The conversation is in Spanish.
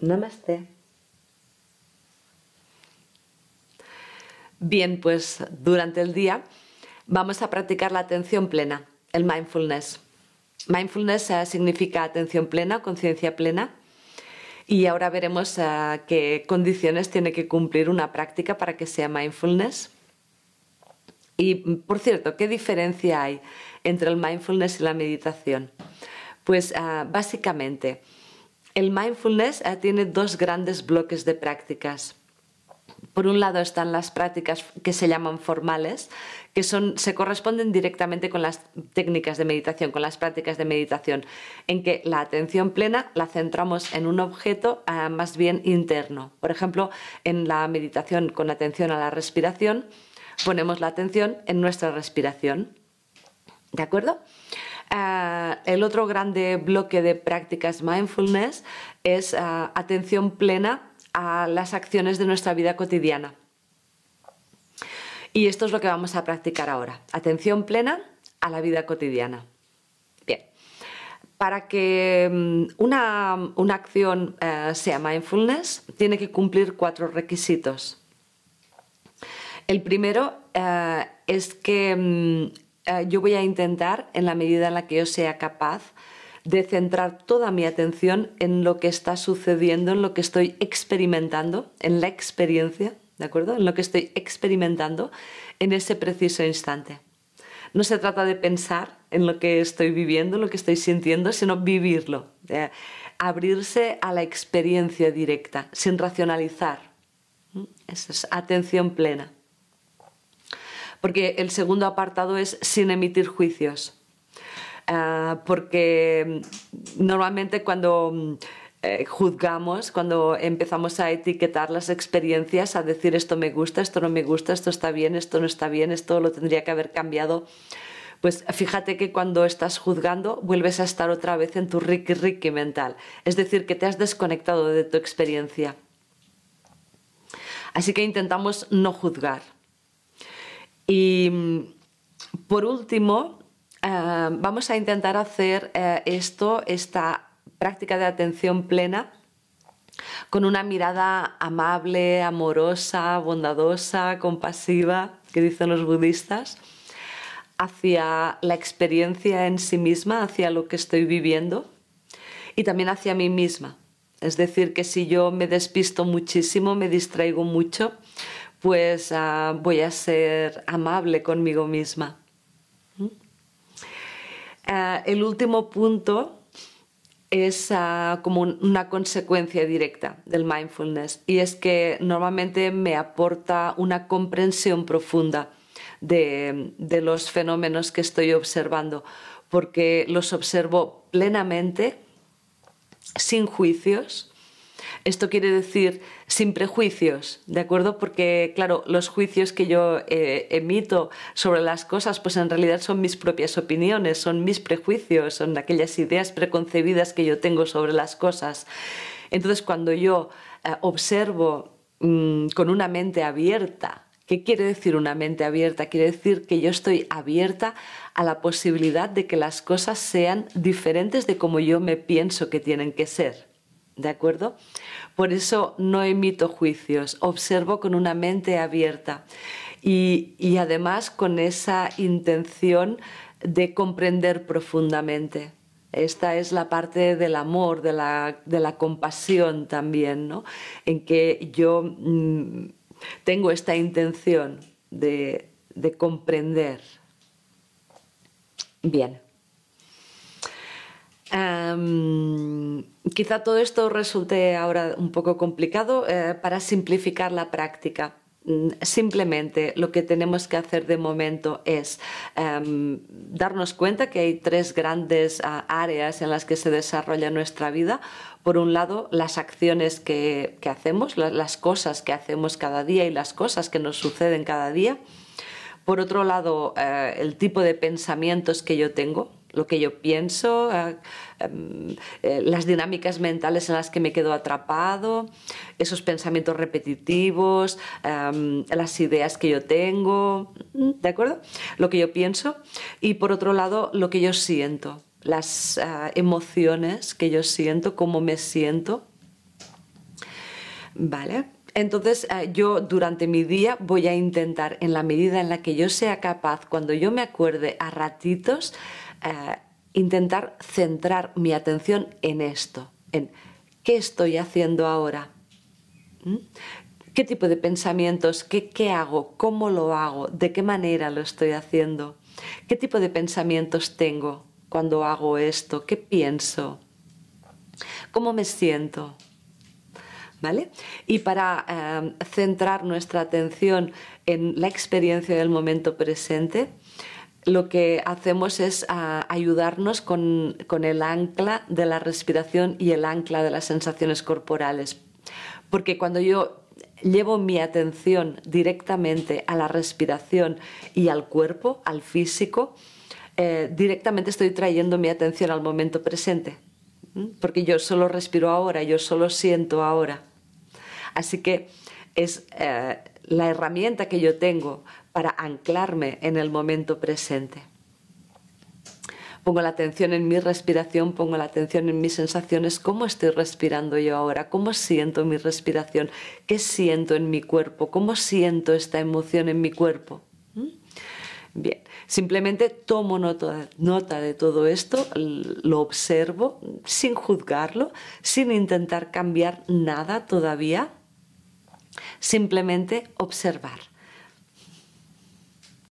Namaste. Bien, pues durante el día vamos a practicar la atención plena, el mindfulness. Mindfulness eh, significa atención plena, conciencia plena. Y ahora veremos eh, qué condiciones tiene que cumplir una práctica para que sea mindfulness. Y por cierto, ¿qué diferencia hay entre el mindfulness y la meditación? Pues eh, básicamente, el mindfulness eh, tiene dos grandes bloques de prácticas. Por un lado están las prácticas que se llaman formales, que son, se corresponden directamente con las técnicas de meditación, con las prácticas de meditación, en que la atención plena la centramos en un objeto ah, más bien interno. Por ejemplo, en la meditación con atención a la respiración, ponemos la atención en nuestra respiración. ¿De acuerdo? Ah, el otro grande bloque de prácticas mindfulness es ah, atención plena a las acciones de nuestra vida cotidiana. Y esto es lo que vamos a practicar ahora. Atención plena a la vida cotidiana. Bien, para que mm, una, acción eh, sea mindfulness, tiene que cumplir cuatro requisitos. El primero eh, es que mm, eh, yo voy a intentar, en la medida en la que yo sea capaz, de centrar toda mi atención en lo que está sucediendo, en lo que estoy experimentando, en la experiencia, ¿de acuerdo? En lo que estoy experimentando en ese preciso instante. No se trata de pensar en lo que estoy viviendo, lo que estoy sintiendo, sino vivirlo, abrirse a la experiencia directa, sin racionalizar. ¿Mm? Esa es atención plena porque el segundo apartado es sin emitir juicios. Ah, porque mm, normalmente cuando mm, eh, juzgamos, cuando empezamos a etiquetar las experiencias, a decir esto me gusta, esto no me gusta, esto está bien, esto no está bien, esto lo tendría que haber cambiado, pues fíjate que cuando estás juzgando vuelves a estar otra vez en tu ricky ricky mental, es decir, que te has desconectado de tu experiencia. Así que intentamos no juzgar. Y por último, eh, vamos a intentar hacer eh, esto, esta práctica de atención plena, con una mirada amable, amorosa, bondadosa, compasiva, que dicen los budistas, hacia la experiencia en sí misma, hacia lo que estoy viviendo y también hacia mí misma. Es decir, que si yo me despisto muchísimo, me distraigo mucho, pues ah, voy a ser amable conmigo misma. ¿Mm? Ah, el último punto es ah, como una consecuencia directa del mindfulness y es que normalmente me aporta una comprensión profunda de los fenómenos que estoy observando porque los observo plenamente, sin juicios, esto quiere decir sin prejuicios, ¿de acuerdo? Porque, claro, los juicios que yo eh, emito sobre las cosas, pues en realidad son mis propias opiniones, son mis prejuicios, son aquellas ideas preconcebidas que yo tengo sobre las cosas. Entonces, cuando yo eh, observo mm, con una mente abierta, ¿Qué quiere decir una mente abierta? Quiere decir que yo estoy abierta a la posibilidad de que las cosas sean diferentes de como yo me pienso que tienen que ser. ¿De acuerdo? Por eso no emito juicios, observo con una mente abierta y, además con esa intención de comprender profundamente. Esta es la parte del amor, de la, compasión también, ¿no? En que yo mm, tengo esta intención de comprender. Bien quizá todo esto resulte ahora un poco complicado eh, para simplificar la práctica. Mm, simplemente lo que tenemos que hacer de momento es darnos cuenta que hay tres grandes ah, áreas en las que se desarrolla nuestra vida. Por un lado, las acciones que, hacemos, las, cosas que hacemos cada día y las cosas que nos suceden cada día. Por otro lado, eh, el tipo de pensamientos que yo tengo, lo que yo pienso, ah, em, eh, las dinámicas mentales en las que me quedo atrapado, esos pensamientos repetitivos, em, las ideas que yo tengo, ¿de acuerdo? Lo que yo pienso y por otro lado lo que yo siento, las ah, emociones que yo siento, cómo me siento. ¿Vale? Entonces ah, yo durante mi día voy a intentar, en la medida en la que yo sea capaz, cuando yo me acuerde a ratitos, eh, intentar centrar mi atención en esto, en qué estoy haciendo ahora, qué tipo de pensamientos, qué, hago, cómo lo hago, de qué manera lo estoy haciendo, qué tipo de pensamientos tengo cuando hago esto, qué pienso, cómo me siento. ¿Vale? Y para eh, centrar nuestra atención en la experiencia del momento presente, lo que hacemos es ah, ayudarnos con, el ancla de la respiración y el ancla de las sensaciones corporales. Porque cuando yo llevo mi atención directamente a la respiración y al cuerpo, al físico, eh, directamente estoy trayendo mi atención al momento presente, porque yo solo respiro ahora, yo solo siento ahora. Así que es eh, la herramienta que yo tengo para anclarme en el momento presente. Pongo la atención en mi respiración, pongo la atención en mis sensaciones, cómo estoy respirando yo ahora, cómo siento mi respiración, qué siento en mi cuerpo, cómo siento esta emoción en mi cuerpo. ¿Mm? Bien, simplemente tomo nota de todo esto, lo observo sin juzgarlo, sin intentar cambiar nada todavía Simplemente observar